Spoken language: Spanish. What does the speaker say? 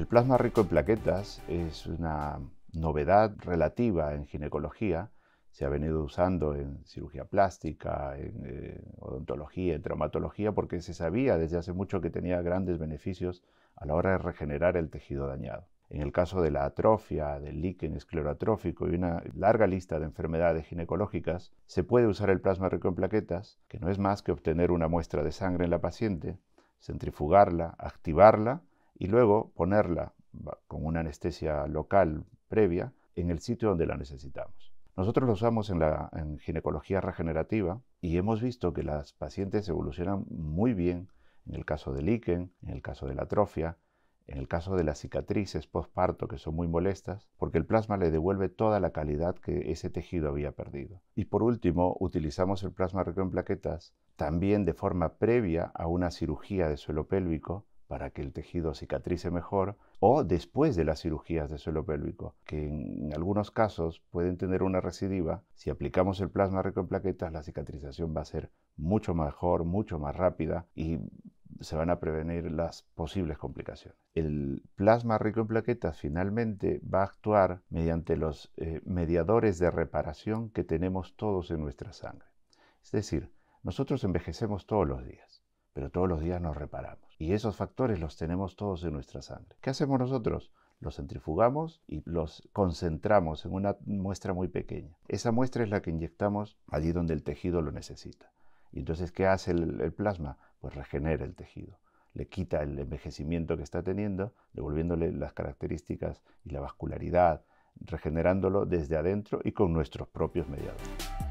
El plasma rico en plaquetas es una novedad relativa en ginecología. Se ha venido usando en cirugía plástica, en eh, odontología, en traumatología, porque se sabía desde hace mucho que tenía grandes beneficios a la hora de regenerar el tejido dañado. En el caso de la atrofia, del líquen esclerotrófico y una larga lista de enfermedades ginecológicas, se puede usar el plasma rico en plaquetas, que no es más que obtener una muestra de sangre en la paciente, centrifugarla, activarla y luego ponerla con una anestesia local previa en el sitio donde la necesitamos. Nosotros lo usamos en, la, ginecología regenerativa y hemos visto que las pacientes evolucionan muy bien en el caso del líquen, en el caso de la atrofia, en el caso de las cicatrices postparto que son muy molestas, porque el plasma le devuelve toda la calidad que ese tejido había perdido. Y por último, utilizamos el plasma rico en plaquetas también de forma previa a una cirugía de suelo pélvico para que el tejido cicatrice mejor, o después de las cirugías de suelo pélvico, que en algunos casos pueden tener una recidiva. Si aplicamos el plasma rico en plaquetas, la cicatrización va a ser mucho mejor, mucho más rápida y se van a prevenir las posibles complicaciones. El plasma rico en plaquetas finalmente va a actuar mediante los eh, mediadores de reparación que tenemos todos en nuestra sangre. Es decir, nosotros envejecemos todos los días, pero todos los días nos reparamos. Y esos factores los tenemos todos en nuestra sangre. ¿Qué hacemos nosotros? Los centrifugamos y los concentramos en una muestra muy pequeña. Esa muestra es la que inyectamos allí donde el tejido lo necesita. Y entonces, ¿qué hace el, plasma? Pues regenera el tejido le quita el envejecimiento que está teniendo, devolviéndole las características y la vascularidad, regenerándolo desde adentro y con nuestros propios mediadores.